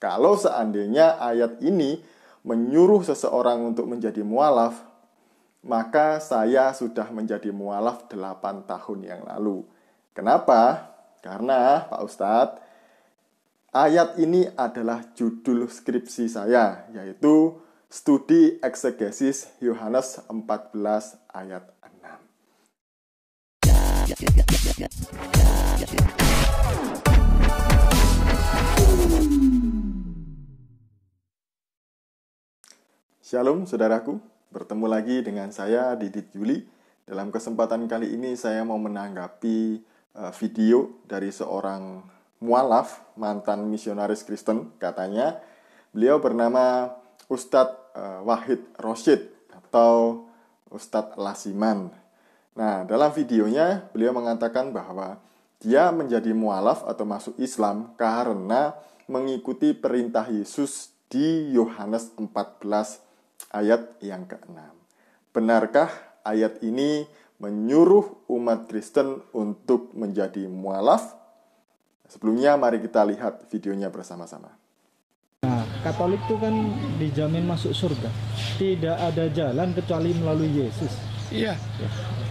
Kalau seandainya ayat ini menyuruh seseorang untuk menjadi mualaf, maka saya sudah menjadi mualaf 8 tahun yang lalu. Kenapa? Karena Pak Ustadz, ayat ini adalah judul skripsi saya, yaitu Studi Eksegesis Yohanes 14 ayat 6. Shalom saudaraku, bertemu lagi dengan saya Didit Juli. Dalam kesempatan kali ini saya mau menanggapi eh, video dari seorang mualaf, mantan misionaris Kristen katanya. Beliau bernama Ustadz eh, Wahid Roshid atau Ustadz Lasiman. Nah, dalam videonya beliau mengatakan bahwa dia menjadi mualaf atau masuk Islam karena mengikuti perintah Yesus di Yohanes 14 ayat yang keenam, Benarkah ayat ini menyuruh umat Kristen untuk menjadi mualaf? Sebelumnya mari kita lihat videonya bersama-sama. Nah, Katolik itu kan dijamin masuk surga. Tidak ada jalan kecuali melalui Yesus. Iya. Ya.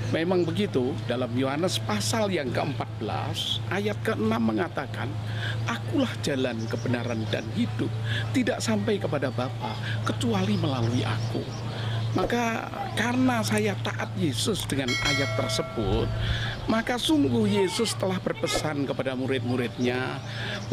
Memang begitu, dalam Yohanes pasal yang ke-14, ayat ke-6 mengatakan, Akulah jalan kebenaran dan hidup, tidak sampai kepada Bapa kecuali melalui aku. Maka karena saya taat Yesus dengan ayat tersebut, maka sungguh Yesus telah berpesan kepada murid-muridnya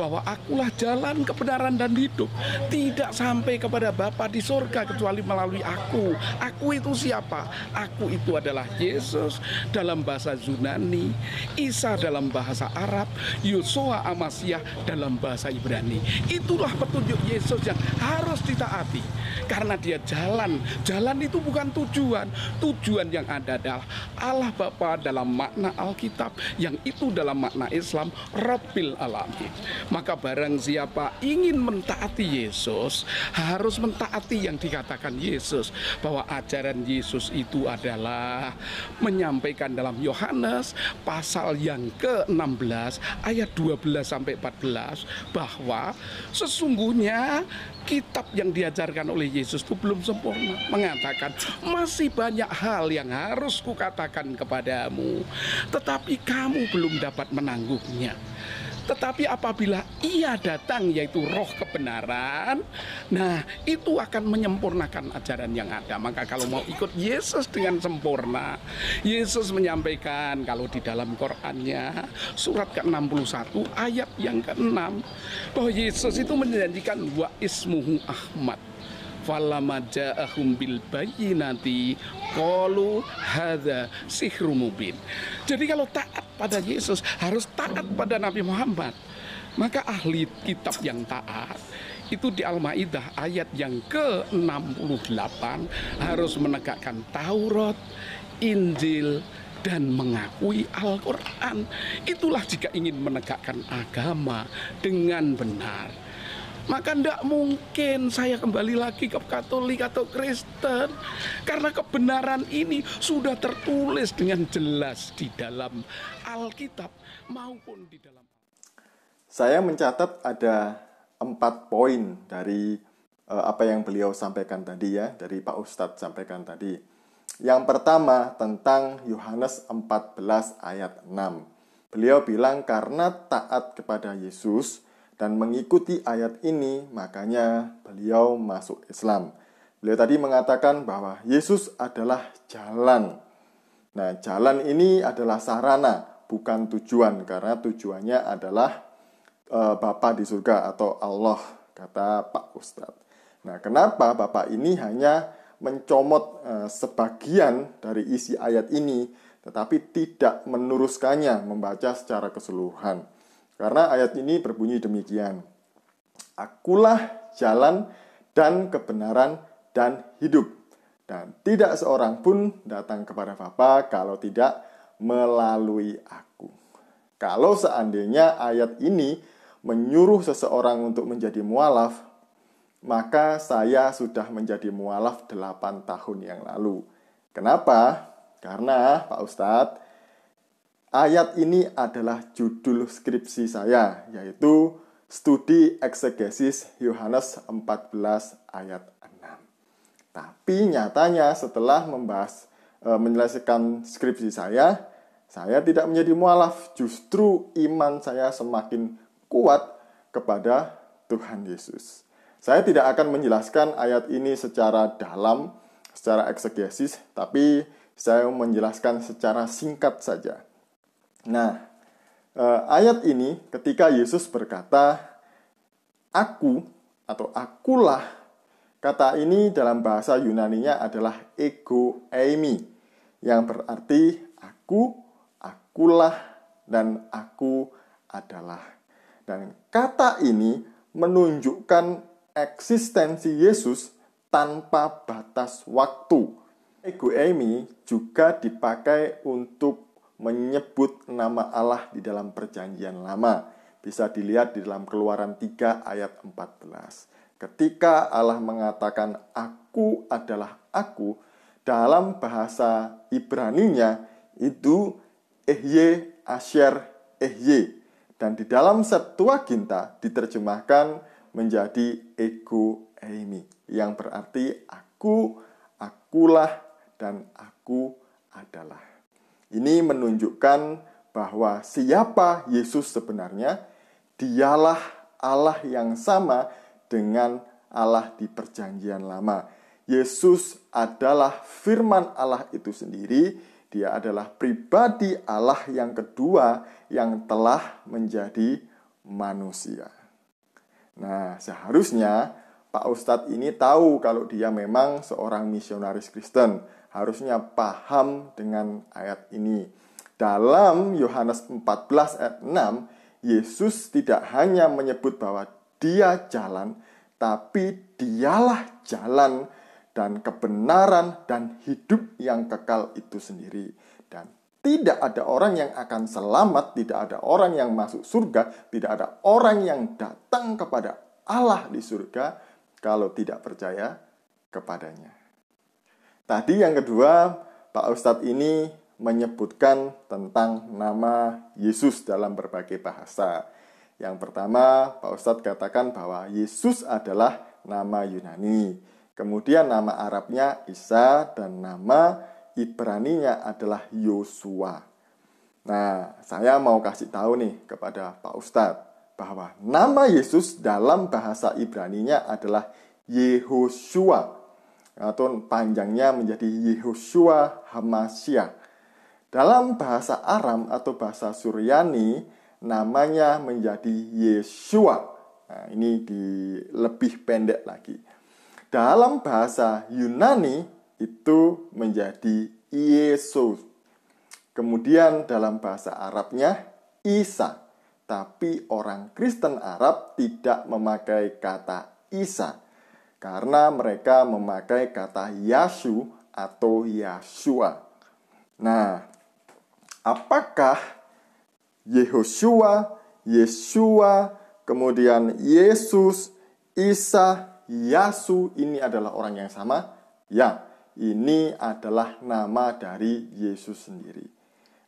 bahwa akulah jalan kebenaran dan hidup. Tidak sampai kepada Bapa di surga kecuali melalui aku. Aku itu siapa? Aku itu adalah Yesus dalam bahasa Yunani, Isa dalam bahasa Arab, Yosua Amasiah dalam bahasa Ibrani. Itulah petunjuk Yesus yang harus ditaati karena dia jalan. Jalan itu bukan tujuan. Tujuan yang ada adalah Allah Bapa dalam makna Alkitab yang itu dalam makna Islam Rabbil Alamin. Maka barang siapa ingin mentaati Yesus harus mentaati yang dikatakan Yesus bahwa ajaran Yesus itu adalah menyampaikan dalam Yohanes pasal yang ke-16 ayat 12 sampai 14 bahwa sesungguhnya kitab yang diajarkan oleh Yesus itu belum sempurna. Mengatakan, masih banyak hal yang harus kukatakan kepadamu. Tetapi kamu belum dapat menanggungnya. Tetapi apabila ia datang yaitu roh kebenaran, nah itu akan menyempurnakan ajaran yang ada. Maka kalau mau ikut Yesus dengan sempurna, Yesus menyampaikan kalau di dalam Qur'annya surat ke-61 ayat yang ke-6 Toh Yesus itu menjanjikan wa ismuhu Ahmad. falamaja ja'ahum bil bayi nanti hadza hada mubin. Jadi kalau taat pada Yesus harus taat pada Nabi Muhammad. Maka ahli kitab yang taat itu di Al-Maidah ayat yang ke-68 harus menegakkan Taurat, Injil, dan mengakui Al-Quran. Itulah jika ingin menegakkan agama dengan benar. Maka tidak mungkin saya kembali lagi ke Katolik atau Kristen Karena kebenaran ini sudah tertulis dengan jelas di dalam Alkitab maupun di dalam Saya mencatat ada empat poin dari eh, apa yang beliau sampaikan tadi ya Dari Pak Ustadz sampaikan tadi yang pertama tentang Yohanes 14 ayat 6. Beliau bilang karena taat kepada Yesus dan mengikuti ayat ini makanya beliau masuk Islam. Beliau tadi mengatakan bahwa Yesus adalah jalan. Nah, jalan ini adalah sarana, bukan tujuan karena tujuannya adalah e, Bapa di surga atau Allah kata Pak Ustadz. Nah, kenapa Bapak ini hanya mencomot eh, sebagian dari isi ayat ini, tetapi tidak meneruskannya membaca secara keseluruhan. Karena ayat ini berbunyi demikian. Akulah jalan dan kebenaran dan hidup. Dan tidak seorang pun datang kepada Bapa kalau tidak melalui aku. Kalau seandainya ayat ini menyuruh seseorang untuk menjadi mualaf, maka saya sudah menjadi mualaf 8 tahun yang lalu. Kenapa? Karena Pak Ustadz, ayat ini adalah judul skripsi saya, yaitu Studi Eksegesis Yohanes 14 ayat 6. Tapi nyatanya setelah membahas e, menyelesaikan skripsi saya, saya tidak menjadi mualaf, justru iman saya semakin kuat kepada Tuhan Yesus. Saya tidak akan menjelaskan ayat ini secara dalam, secara eksegesis, tapi saya menjelaskan secara singkat saja. Nah, eh, ayat ini ketika Yesus berkata, "Aku" atau "Akulah", kata ini dalam bahasa Yunani-nya adalah ego eimi, yang berarti "aku", "akulah", dan "aku adalah". Dan kata ini menunjukkan eksistensi Yesus tanpa batas waktu. Ego Emi juga dipakai untuk menyebut nama Allah di dalam perjanjian lama. Bisa dilihat di dalam keluaran 3 ayat 14. Ketika Allah mengatakan aku adalah aku, dalam bahasa Ibraninya itu ehye Asher ehye. Dan di dalam setua ginta diterjemahkan menjadi ego eimi yang berarti aku, akulah dan aku adalah. Ini menunjukkan bahwa siapa Yesus sebenarnya? Dialah Allah yang sama dengan Allah di Perjanjian Lama. Yesus adalah firman Allah itu sendiri. Dia adalah pribadi Allah yang kedua yang telah menjadi manusia. Nah, seharusnya Pak Ustadz ini tahu kalau dia memang seorang misionaris Kristen. Harusnya paham dengan ayat ini. Dalam Yohanes 14 ayat 6, Yesus tidak hanya menyebut bahwa dia jalan, tapi dialah jalan dan kebenaran dan hidup yang kekal itu sendiri tidak ada orang yang akan selamat, tidak ada orang yang masuk surga, tidak ada orang yang datang kepada Allah di surga kalau tidak percaya kepadanya. Tadi yang kedua, Pak Ustadz ini menyebutkan tentang nama Yesus dalam berbagai bahasa. Yang pertama, Pak Ustadz katakan bahwa Yesus adalah nama Yunani. Kemudian nama Arabnya Isa dan nama Ibraninya adalah Yosua. Nah, saya mau kasih tahu nih kepada Pak Ustadz bahwa nama Yesus dalam bahasa Ibraninya adalah Yehoshua atau panjangnya menjadi Yehoshua Hamasya. Dalam bahasa Aram atau bahasa Suryani namanya menjadi Yeshua. Nah, ini di lebih pendek lagi. Dalam bahasa Yunani itu menjadi Yesus. Kemudian dalam bahasa Arabnya Isa, tapi orang Kristen Arab tidak memakai kata Isa karena mereka memakai kata Yasu atau Yashua. Nah, apakah Yehoshua, Yeshua, kemudian Yesus, Isa, Yasu ini adalah orang yang sama? Ya, ini adalah nama dari Yesus sendiri.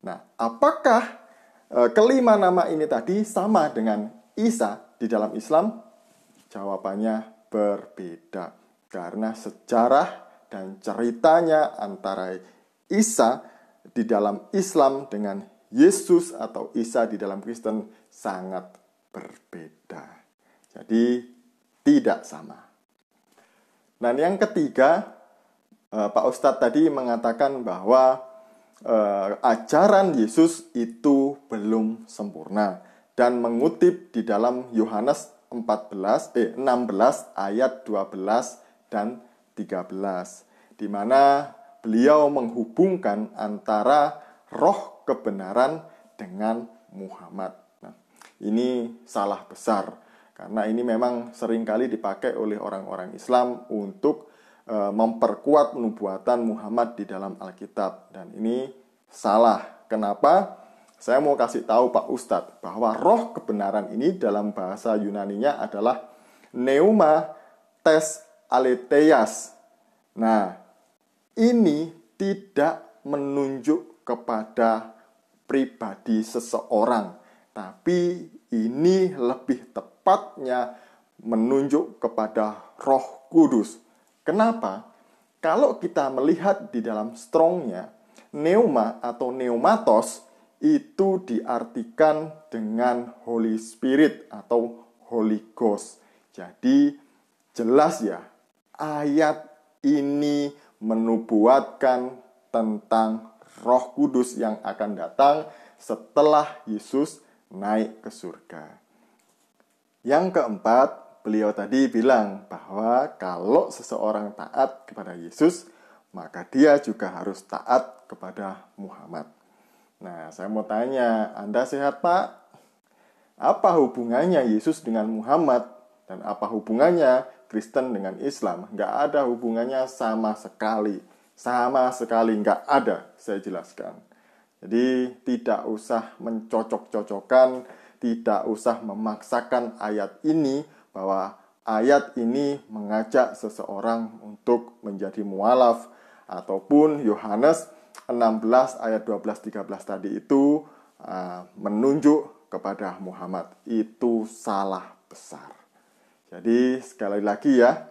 Nah, apakah e, kelima nama ini tadi sama dengan Isa di dalam Islam? Jawabannya berbeda karena sejarah dan ceritanya antara Isa di dalam Islam dengan Yesus atau Isa di dalam Kristen sangat berbeda. Jadi tidak sama. Dan nah, yang ketiga, Eh, Pak Ustadz tadi mengatakan bahwa eh, ajaran Yesus itu belum sempurna dan mengutip di dalam Yohanes 14 eh 16 ayat 12 dan 13 di mana beliau menghubungkan antara roh kebenaran dengan Muhammad. Nah, ini salah besar karena ini memang seringkali dipakai oleh orang-orang Islam untuk E, memperkuat nubuatan Muhammad di dalam Alkitab dan ini salah. Kenapa? Saya mau kasih tahu Pak Ustadz bahwa roh kebenaran ini dalam bahasa Yunaninya adalah neuma tes aletheias Nah, ini tidak menunjuk kepada pribadi seseorang, tapi ini lebih tepatnya menunjuk kepada Roh Kudus Kenapa? Kalau kita melihat di dalam strongnya, neuma atau neumatos itu diartikan dengan Holy Spirit atau Holy Ghost. Jadi jelas ya, ayat ini menubuatkan tentang Roh Kudus yang akan datang setelah Yesus naik ke surga. Yang keempat, beliau tadi bilang bahwa kalau seseorang taat kepada Yesus, maka dia juga harus taat kepada Muhammad. Nah, saya mau tanya, Anda sehat, Pak? Apa hubungannya Yesus dengan Muhammad? Dan apa hubungannya Kristen dengan Islam? Nggak ada hubungannya sama sekali. Sama sekali nggak ada, saya jelaskan. Jadi, tidak usah mencocok-cocokkan, tidak usah memaksakan ayat ini bahwa ayat ini mengajak seseorang untuk menjadi mualaf ataupun Yohanes 16 ayat 12 13 tadi itu uh, menunjuk kepada Muhammad itu salah besar. Jadi sekali lagi ya,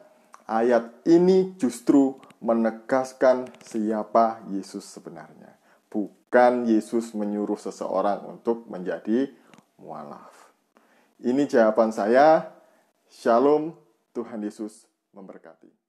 ayat ini justru menegaskan siapa Yesus sebenarnya. Bukan Yesus menyuruh seseorang untuk menjadi mualaf. Ini jawaban saya Shalom, Tuhan Yesus memberkati.